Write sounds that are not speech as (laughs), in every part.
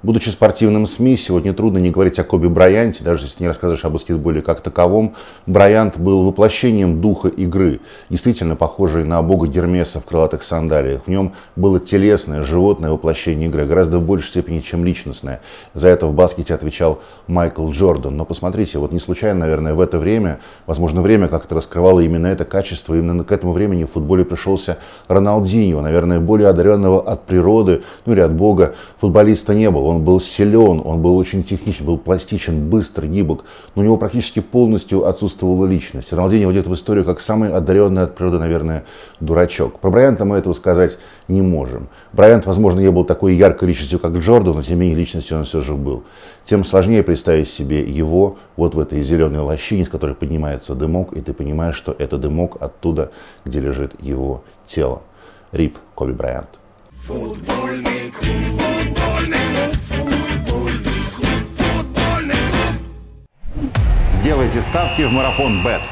Будучи спортивным СМИ, сегодня трудно не говорить о Коби Брайанте, даже если не рассказываешь о баскетболе как таковом. Брайант был воплощением духа игры, действительно похожий на бога Гермеса в крылатых сандалиях. В нем было телесное, животное воплощение игры, гораздо в большей степени, чем личностное. За это в баскете отвечал Майкл Джордан. Но посмотрите, вот не случайно, наверное, в это время, возможно, время как-то раскрывало именно это качество. Именно к этому времени в футболе пришелся Роналдиньо, наверное, более одаренного от природы, ну или от бога, футболиста не было он был силен, он был очень техничен, был пластичен, быстр, гибок, но у него практически полностью отсутствовала личность. Роналдини уйдет в историю как самый одаренный от природы, наверное, дурачок. Про Брайанта мы этого сказать не можем. Брайант, возможно, не был такой яркой личностью, как Джордан, но тем не менее личностью он все же был. Тем сложнее представить себе его вот в этой зеленой лощине, с которой поднимается дымок, и ты понимаешь, что это дымок оттуда, где лежит его тело. Рип Коби Брайант. Футбольный клуб, футбольный Делайте ставки в марафон Бет.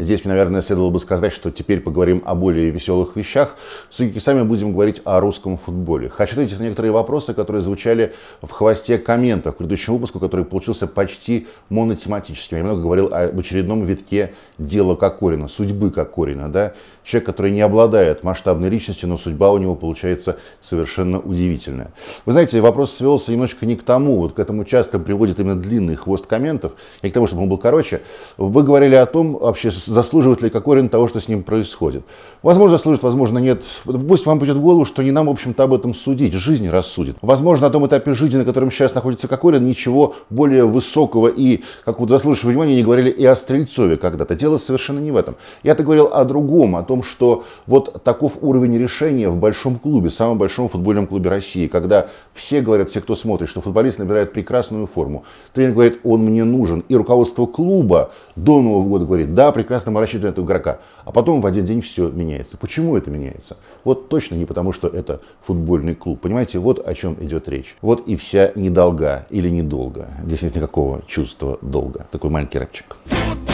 Здесь, наверное, следовало бы сказать, что теперь поговорим о более веселых вещах. С сами будем говорить о русском футболе. Хочу ответить на некоторые вопросы, которые звучали в хвосте комментов к предыдущему выпуску, который получился почти монотематическим. Я много говорил об очередном витке дела Кокорина, судьбы Кокорина. Да? человек, который не обладает масштабной личностью, но судьба у него получается совершенно удивительная. Вы знаете, вопрос свелся немножко не к тому, вот к этому часто приводит именно длинный хвост комментов, не к тому, чтобы он был короче. Вы говорили о том, вообще заслуживает ли Кокорин того, что с ним происходит. Возможно, заслуживает, возможно, нет. Пусть вам будет в голову, что не нам, в общем-то, об этом судить, жизнь рассудит. Возможно, на том этапе жизни, на котором сейчас находится Кокорин, ничего более высокого и какого-то заслуживающего внимания не говорили и о Стрельцове когда-то. Дело совершенно не в этом. Я-то говорил о другом, о том, том, что вот таков уровень решения в большом клубе, самом большом футбольном клубе России, когда все говорят, все, кто смотрит, что футболист набирает прекрасную форму. Тренер говорит, он мне нужен. И руководство клуба до Нового года говорит, да, прекрасно, мы рассчитываем этого игрока. А потом в один день все меняется. Почему это меняется? Вот точно не потому, что это футбольный клуб. Понимаете, вот о чем идет речь. Вот и вся недолга или недолго. Здесь нет никакого чувства долга. Такой маленький рэпчик. Футбол!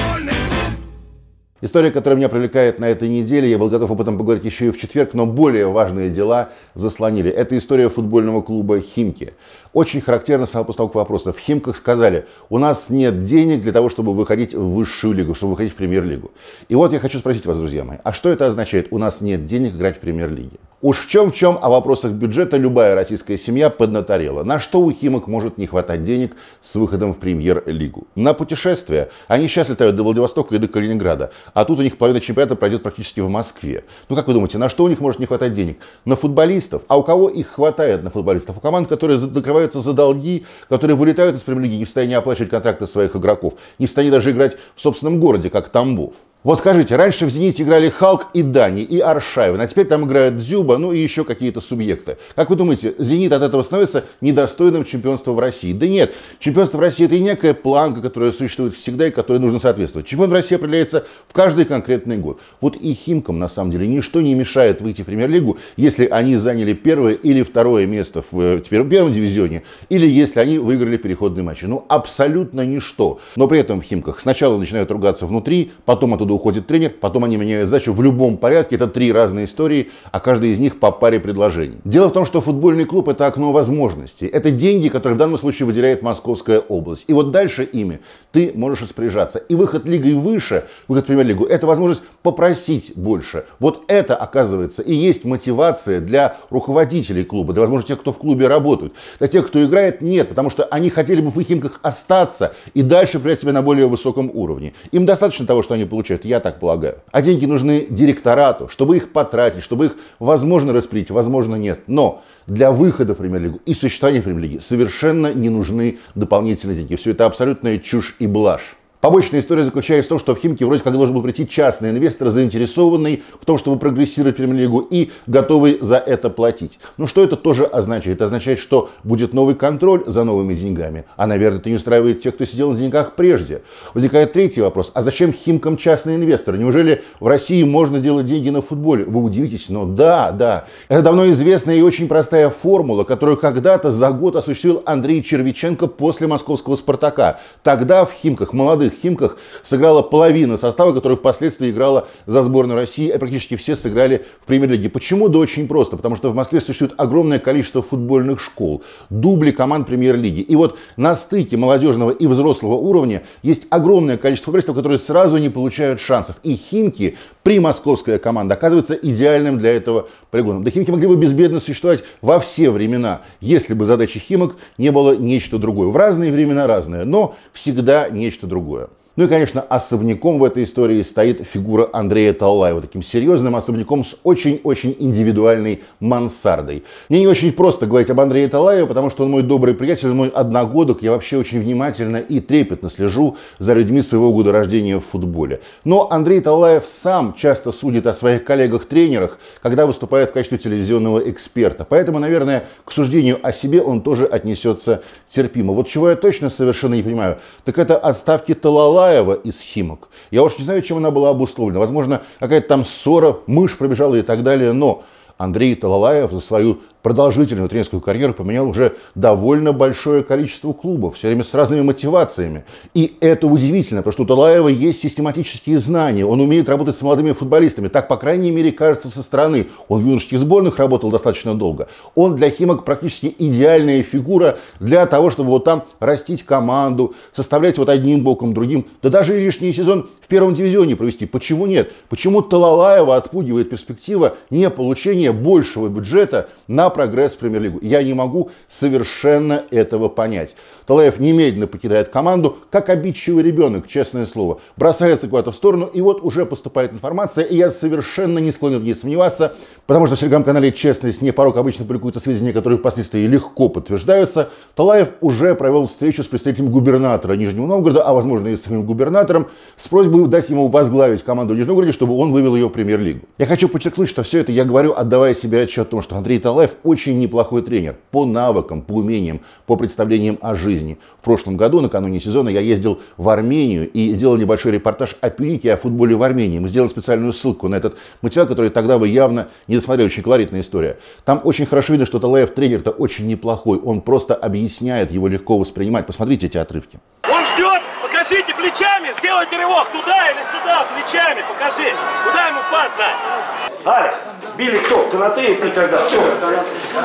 История, которая меня привлекает на этой неделе, я был готов об этом поговорить еще и в четверг, но более важные дела заслонили. Это история футбольного клуба «Химки». Очень характерно сама постановка вопроса. В «Химках» сказали, у нас нет денег для того, чтобы выходить в высшую лигу, чтобы выходить в премьер-лигу. И вот я хочу спросить вас, друзья мои, а что это означает? У нас нет денег играть в премьер-лиге. Уж в чем в чем, о вопросах бюджета любая российская семья поднаторела. На что у Химок может не хватать денег с выходом в премьер-лигу? На путешествия. Они сейчас летают до Владивостока и до Калининграда. А тут у них половина чемпионата пройдет практически в Москве. Ну как вы думаете, на что у них может не хватать денег? На футболистов. А у кого их хватает на футболистов? У команд, которые закрываются за долги, которые вылетают из премьер-лиги, не в состоянии оплачивать контракты своих игроков, не в состоянии даже играть в собственном городе, как Тамбов. Вот скажите, раньше в «Зените» играли Халк и Дани, и Аршавин, а теперь там играют Дзюба, ну и еще какие-то субъекты. Как вы думаете, «Зенит» от этого становится недостойным чемпионства в России? Да нет, чемпионство в России – это и некая планка, которая существует всегда и которой нужно соответствовать. Чемпион в России определяется в каждый конкретный год. Вот и «Химкам» на самом деле ничто не мешает выйти в премьер-лигу, если они заняли первое или второе место в э, первом дивизионе, или если они выиграли переходные матчи. Ну абсолютно ничто. Но при этом в «Химках» сначала начинают ругаться внутри, потом оттуда года уходит тренер, потом они меняют задачу в любом порядке. Это три разные истории, а каждая из них по паре предложений. Дело в том, что футбольный клуб – это окно возможностей. Это деньги, которые в данном случае выделяет Московская область. И вот дальше ими ты можешь распоряжаться. И выход лигой выше, выход в премьер-лигу – это возможность попросить больше. Вот это, оказывается, и есть мотивация для руководителей клуба, для, возможно, тех, кто в клубе работают. Для тех, кто играет, нет, потому что они хотели бы в Химках остаться и дальше проявлять себя на более высоком уровне. Им достаточно того, что они получают это я так полагаю. А деньги нужны директорату, чтобы их потратить, чтобы их возможно распределить, возможно нет. Но для выхода в премьер-лигу и существования премьер-лиги совершенно не нужны дополнительные деньги. Все это абсолютная чушь и блажь. Побочная история заключается в том, что в Химки вроде как должен был прийти частный инвестор, заинтересованный в том, чтобы прогрессировать Премьер-лигу и готовый за это платить. Но что это тоже означает? Это означает, что будет новый контроль за новыми деньгами. А, наверное, это не устраивает тех, кто сидел на деньгах прежде. Возникает третий вопрос. А зачем Химкам частный инвестор? Неужели в России можно делать деньги на футболе? Вы удивитесь, но да, да. Это давно известная и очень простая формула, которую когда-то за год осуществил Андрей Червиченко после московского «Спартака». Тогда в Химках молодые остальных «Химках» сыграла половина состава, который впоследствии играла за сборную России, а практически все сыграли в премьер-лиге. Почему? Да очень просто, потому что в Москве существует огромное количество футбольных школ, дубли команд премьер-лиги. И вот на стыке молодежного и взрослого уровня есть огромное количество футболистов, которые сразу не получают шансов. И «Химки» примосковская команда оказывается идеальным для этого полигоном. Да Химки могли бы безбедно существовать во все времена, если бы задачей Химок не было нечто другое. В разные времена разное, но всегда нечто другое. Ну и, конечно, особняком в этой истории стоит фигура Андрея Талаева, таким серьезным особняком с очень-очень индивидуальной мансардой. Мне не очень просто говорить об Андрее Талаеве, потому что он мой добрый приятель, мой одногодок. Я вообще очень внимательно и трепетно слежу за людьми своего года рождения в футболе. Но Андрей Талаев сам часто судит о своих коллегах-тренерах, когда выступает в качестве телевизионного эксперта. Поэтому, наверное, к суждению о себе он тоже отнесется терпимо. Вот чего я точно совершенно не понимаю, так это отставки Талалаева Чапаева из Химок. Я уж не знаю, чем она была обусловлена. Возможно, какая-то там ссора, мышь пробежала и так далее. Но Андрей Талалаев за свою продолжительную тренерскую карьеру поменял уже довольно большое количество клубов, все время с разными мотивациями. И это удивительно, потому что у Талаева есть систематические знания, он умеет работать с молодыми футболистами, так, по крайней мере, кажется со стороны. Он в юношеских сборных работал достаточно долго. Он для Химок практически идеальная фигура для того, чтобы вот там растить команду, составлять вот одним боком, другим, да даже и лишний сезон в первом дивизионе провести. Почему нет? Почему Талалаева отпугивает перспектива не получения большего бюджета на прогресс в Премьер-лигу. Я не могу совершенно этого понять. Талаев немедленно покидает команду, как обидчивый ребенок, честное слово. Бросается куда-то в сторону, и вот уже поступает информация, и я совершенно не склонен в ней сомневаться, потому что в телеграм-канале «Честность» не порог обычно публикуются сведения, которые впоследствии легко подтверждаются. Талаев уже провел встречу с представителем губернатора Нижнего Новгорода, а возможно и с самим губернатором, с просьбой дать ему возглавить команду Нижнего Новгорода, чтобы он вывел ее в премьер-лигу. Я хочу подчеркнуть, что все это я говорю, отдавая себе отчет о том, что Андрей Талаев очень неплохой тренер по навыкам, по умениям, по представлениям о жизни. В прошлом году, накануне сезона, я ездил в Армению и сделал небольшой репортаж о пике о футболе в Армении. Мы сделали специальную ссылку на этот материал, который тогда вы явно не досмотрели. Очень колоритная история. Там очень хорошо видно, что Талаев тренер-то очень неплохой. Он просто объясняет, его легко воспринимать. Посмотрите эти отрывки. Он ждет, покажите плечами, сделайте рывок туда или сюда, плечами покажи. Куда ему пас дать? Били кто? Канаты ты когда? Кто?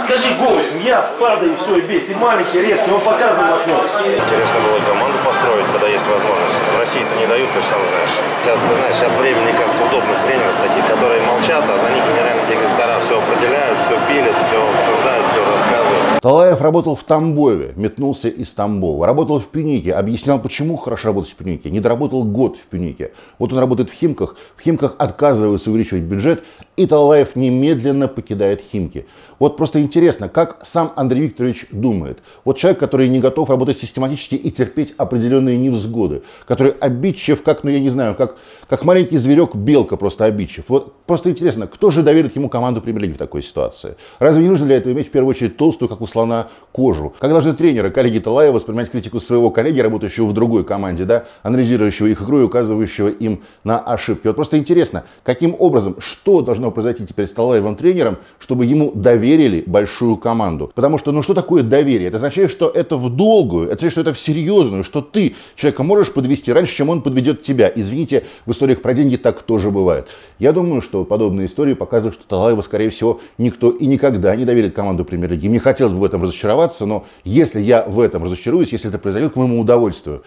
Скажи голосом, я падаю, все, и бей. Ты маленький, резкий, он показывает махнется. Интересно было команду построить, когда есть возможность. В России-то не дают, ты сам знаешь. Сейчас, ты знаешь, сейчас время, мне кажется, удобных тренеров, таких, которые молчат, а за них генеральные директора все определяют, все пилят, все обсуждают, все рассказывают. Талаев работал в Тамбове, метнулся из Тамбова. Работал в Пюнике, объяснял, почему хорошо работать в Пюнике. Не доработал год в Пюнике. Вот он работает в Химках. В Химках отказываются увеличивать бюджет и Талаев немедленно покидает Химки. Вот просто интересно, как сам Андрей Викторович думает. Вот человек, который не готов работать систематически и терпеть определенные невзгоды, который обидчив, как, ну я не знаю, как, как маленький зверек белка просто обидчив. Вот просто интересно, кто же доверит ему команду премьер-лиги в такой ситуации? Разве не нужно для этого иметь в первую очередь толстую, как у слона, кожу? Как должны тренеры, коллеги Талаева воспринимать критику своего коллеги, работающего в другой команде, да, анализирующего их игру и указывающего им на ошибки? Вот просто интересно, каким образом, что должно должно произойти теперь с Талаевым тренером, чтобы ему доверили большую команду. Потому что, ну что такое доверие? Это означает, что это в долгую, это означает, что это в серьезную, что ты человека можешь подвести раньше, чем он подведет тебя. Извините, в историях про деньги так тоже бывает. Я думаю, что подобные истории показывают, что Талаева, скорее всего, никто и никогда не доверит команду премьер-лиги. Мне хотелось бы в этом разочароваться, но если я в этом разочаруюсь, если это произойдет, к моему удовольствию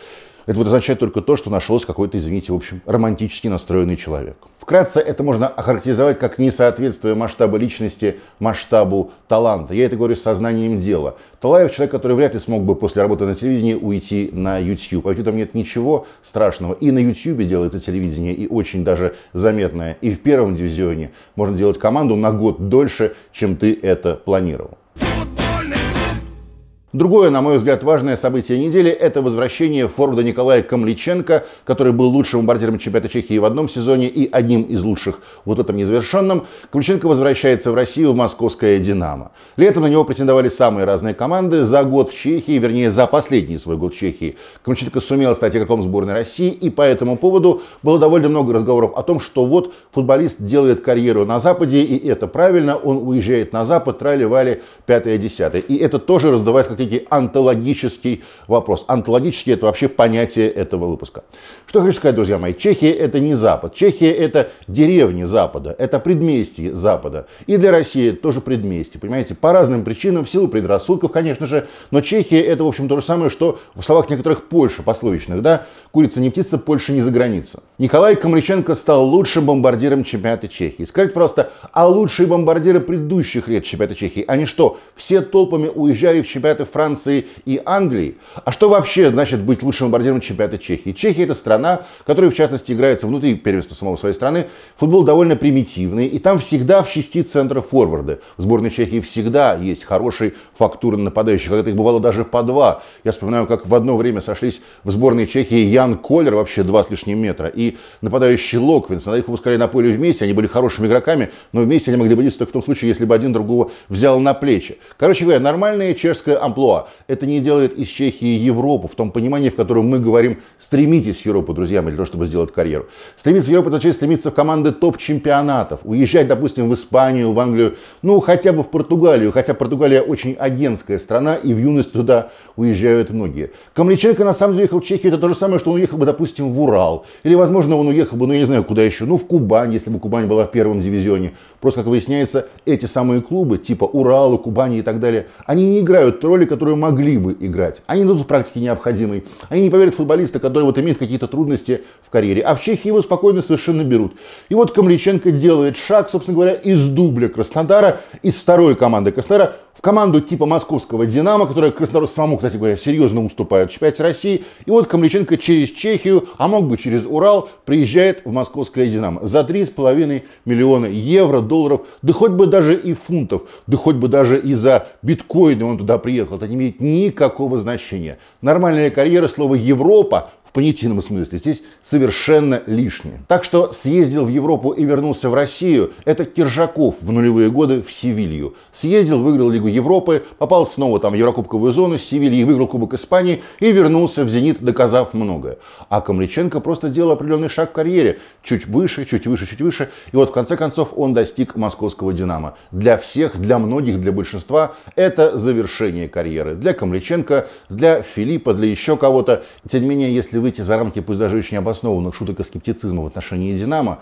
это будет означать только то, что нашелся какой-то, извините, в общем, романтически настроенный человек. Вкратце это можно охарактеризовать как несоответствие масштаба личности масштабу таланта. Я это говорю с сознанием дела. Талаев человек, который вряд ли смог бы после работы на телевидении уйти на YouTube. А ведь там нет ничего страшного. И на YouTube делается телевидение, и очень даже заметное. И в первом дивизионе можно делать команду на год дольше, чем ты это планировал. Другое, на мой взгляд, важное событие недели – это возвращение форварда Николая Камличенко, который был лучшим бомбардиром чемпионата Чехии в одном сезоне и одним из лучших вот в этом незавершенном. Камличенко возвращается в Россию в московское «Динамо». Летом на него претендовали самые разные команды. За год в Чехии, вернее, за последний свой год в Чехии, Камличенко сумел стать игроком сборной России, и по этому поводу было довольно много разговоров о том, что вот футболист делает карьеру на Западе, и это правильно, он уезжает на Запад, трали-вали, пятое-десятое. И это тоже раздувает как некий антологический вопрос. Антологический – это вообще понятие этого выпуска. Что хочу сказать, друзья мои, Чехия – это не Запад. Чехия – это деревни Запада, это предместье Запада. И для России тоже предместье, понимаете, по разным причинам, в силу предрассудков, конечно же, но Чехия – это, в общем, то же самое, что в словах некоторых Польша, пословичных, да, курица не птица, Польша не за граница. Николай Комриченко стал лучшим бомбардиром чемпионата Чехии. Скажите, пожалуйста, а лучшие бомбардиры предыдущих лет чемпионата Чехии, они что, все толпами уезжали в чемпионаты Франции и Англии. А что вообще значит быть лучшим бомбардиром чемпионата Чехии? Чехия это страна, которая в частности играется внутри первенства самого своей страны. Футбол довольно примитивный, и там всегда в части центра форварды. В сборной Чехии всегда есть хорошие фактуры нападающих, когда их бывало даже по два. Я вспоминаю, как в одно время сошлись в сборной Чехии Ян Колер, вообще два с лишним метра, и нападающий Локвинс. Когда их выпускали на поле вместе, они были хорошими игроками, но вместе они могли бы действовать только в том случае, если бы один другого взял на плечи. Короче говоря, нормальная чешская амплуа. Это не делает из Чехии Европу в том понимании, в котором мы говорим «стремитесь в Европу, друзья мои, для того, чтобы сделать карьеру». Стремиться в Европу означает стремиться в команды топ-чемпионатов, уезжать, допустим, в Испанию, в Англию, ну, хотя бы в Португалию, хотя Португалия очень агентская страна, и в юность туда уезжают многие. Камличенко, на самом деле, уехал в Чехию, это то же самое, что он уехал бы, допустим, в Урал. Или, возможно, он уехал бы, ну, я не знаю, куда еще, ну, в Кубань, если бы Кубань была в первом дивизионе. Просто, как выясняется, эти самые клубы, типа Урала, Кубани и так далее, они не играют роли роли, которую могли бы играть. Они дадут практике необходимой. Они не поверят футболиста, который вот имеет какие-то трудности в карьере. А в Чехии его спокойно совершенно берут. И вот Камличенко делает шаг, собственно говоря, из дубля Краснодара, из второй команды Краснодара в команду типа московского «Динамо», которая Краснодару самому, кстати говоря, серьезно уступает в чемпионате России. И вот Камличенко через Чехию, а мог бы через Урал, приезжает в московское «Динамо» за 3,5 миллиона евро, долларов, да хоть бы даже и фунтов, да хоть бы даже и за биткоины он туда приехал. Это не имеет никакого значения. Нормальная карьера, слово «Европа» понятийном смысле здесь совершенно лишнее. Так что съездил в Европу и вернулся в Россию – это Киржаков в нулевые годы в Севилью. Съездил, выиграл Лигу Европы, попал снова там в Еврокубковую зону, с Севильей выиграл Кубок Испании и вернулся в «Зенит», доказав многое. А Камличенко просто делал определенный шаг в карьере. Чуть выше, чуть выше, чуть выше. И вот в конце концов он достиг московского «Динамо». Для всех, для многих, для большинства это завершение карьеры. Для Камличенко, для Филиппа, для еще кого-то. Тем не менее, если вы выйти за рамки, пусть даже очень обоснованных шуток и скептицизма в отношении «Динамо»,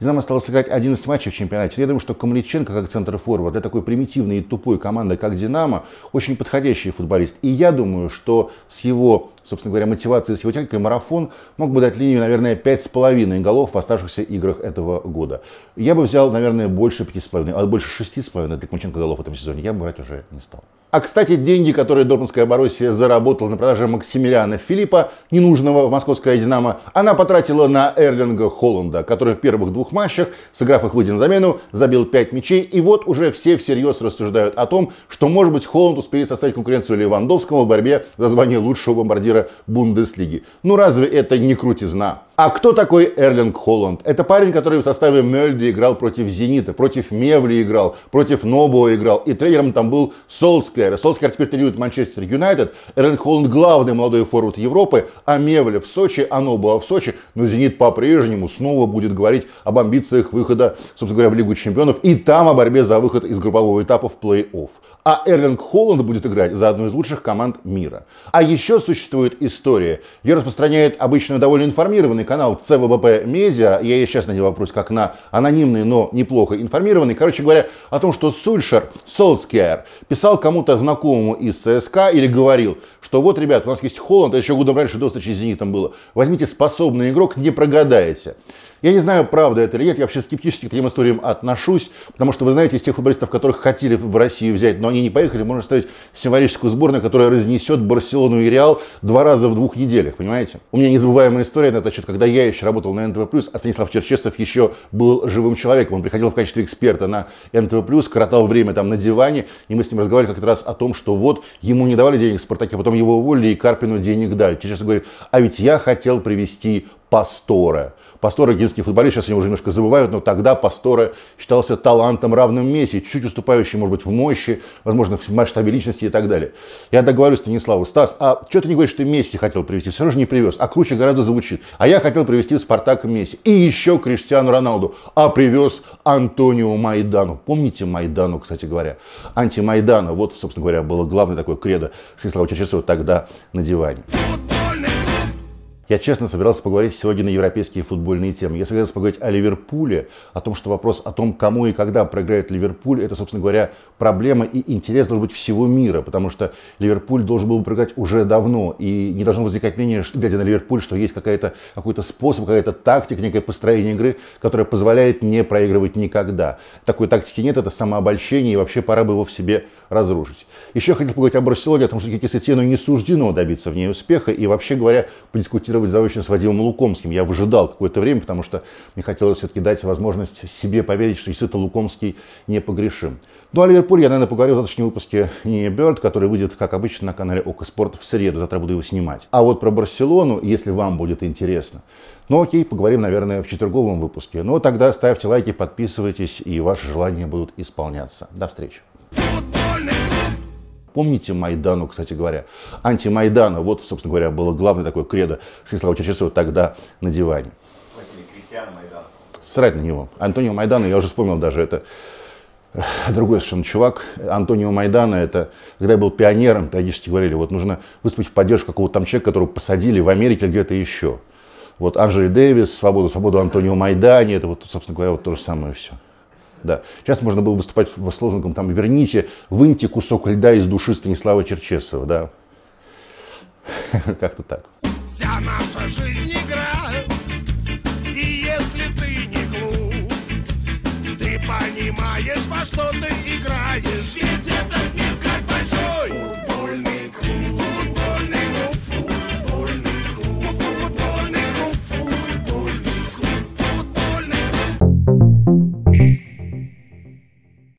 «Динамо» стало сыграть 11 матчей в чемпионате. Я думаю, что Камличенко, как центр форвард, для такой примитивной и тупой команды, как «Динамо», очень подходящий футболист. И я думаю, что с его собственно говоря, мотивации схилтенко, марафон мог бы дать линию, наверное, 5,5 голов в оставшихся играх этого года. Я бы взял, наверное, больше 5,5, а больше 6,5 для Кмаченко голов в этом сезоне я бы брать уже не стал. А, кстати, деньги, которые Дортмундская Боруссия заработала на продаже Максимилиана Филиппа, ненужного в московское «Динамо», она потратила на Эрлинга Холланда, который в первых двух матчах, сыграв их выйдя на замену, забил 5 мячей. И вот уже все всерьез рассуждают о том, что, может быть, Холланд успеет составить конкуренцию Левандовскому в борьбе за звание лучшего бомбардира трансфера Бундеслиги. Ну разве это не крутизна? А кто такой Эрлинг Холланд? Это парень, который в составе Мельди играл против Зенита, против Мевли играл, против Нобуа играл. И тренером там был Солскер. Солскер теперь тренирует Манчестер Юнайтед. Эрлинг Холланд главный молодой форвард Европы, а Мевли в Сочи, а Нобуа в Сочи. Но Зенит по-прежнему снова будет говорить об амбициях выхода, собственно говоря, в Лигу чемпионов и там о борьбе за выход из группового этапа в плей-офф а Эрлинг Холланд будет играть за одну из лучших команд мира. А еще существует история. Ее распространяет обычно довольно информированный канал ЦВБП Медиа. Я сейчас на него вопрос как на анонимный, но неплохо информированный. Короче говоря, о том, что Сульшер, Солскияр, писал кому-то знакомому из ЦСКА или говорил, что вот, ребят, у нас есть Холланд, это а еще годом раньше до встречи с Зенитом было. Возьмите способный игрок, не прогадаете. Я не знаю, правда это или нет, я вообще скептически к таким историям отношусь, потому что, вы знаете, из тех футболистов, которых хотели в Россию взять, но они не поехали, можно ставить символическую сборную, которая разнесет Барселону и Реал два раза в двух неделях, понимаете? У меня незабываемая история на этот счет, когда я еще работал на НТВ+, а Станислав Черчесов еще был живым человеком. Он приходил в качестве эксперта на НТВ+, коротал время там на диване, и мы с ним разговаривали как-то раз о том, что вот ему не давали денег в «Спартаке», а потом его уволили, и Карпину денег дали. Черчесов говорит, а ведь я хотел привести Пастора. Пастора – аргентинский футболист, сейчас они уже немножко забывают, но тогда Пастора считался талантом равным Месси, чуть уступающим, может быть, в мощи, возможно, в масштабе личности и так далее. Я договорю Станиславу, Стас, а что ты не говоришь, что Месси хотел привести? Все равно же не привез, а круче гораздо звучит. А я хотел привести в Спартак Месси и еще Криштиану Роналду, а привез Антонио Майдану. Помните Майдану, кстати говоря? Антимайдана, вот, собственно говоря, было главное такое кредо Станислава Черчесова тогда на диване. Я честно собирался поговорить сегодня на европейские футбольные темы. Я собирался поговорить о Ливерпуле, о том, что вопрос о том, кому и когда проиграет Ливерпуль, это, собственно говоря, проблема и интерес должен быть всего мира, потому что Ливерпуль должен был бы проиграть уже давно, и не должно возникать мнение, что, глядя на Ливерпуль, что есть какая-то, какой-то способ, какая-то тактика, некое построение игры, которое позволяет не проигрывать никогда. Такой тактики нет, это самообольщение, и вообще пора бы его в себе разрушить. Еще хотел поговорить о Барселоне, о том, что Кики Сетьену не суждено добиться в ней успеха, и вообще говоря, подискутировать следовать заочно с Вадимом Лукомским. Я выжидал какое-то время, потому что мне хотелось все-таки дать возможность себе поверить, что действительно Лукомский не погрешим. Ну а Ливерпуль я, наверное, поговорю в завтрашнем выпуске не Берд, который выйдет, как обычно, на канале ОК Спорт в среду. Завтра буду его снимать. А вот про Барселону, если вам будет интересно, ну окей, поговорим, наверное, в четверговом выпуске. Ну, тогда ставьте лайки, подписывайтесь, и ваши желания будут исполняться. До встречи помните Майдану, кстати говоря. антиМайдану. вот, собственно говоря, было главное такое кредо Станислава Черчесова тогда на диване. Василий Срать на него. Антонио Майдана, я уже вспомнил даже, это э, другой совершенно чувак, Антонио Майдана, это, когда я был пионером, периодически говорили, вот нужно выступить в поддержку какого-то там человека, которого посадили в Америке или где-то еще. Вот Анджели Дэвис, свободу, свободу Антонио Майдани, это вот, собственно говоря, вот то же самое все. Да. Сейчас можно было выступать в слогом там «Верните, выньте кусок льда из души Станислава Черчесова». Да. (laughs) Как-то так. Вся наша жизнь игра, и если ты не глуп, ты понимаешь, во что ты играешь, если ты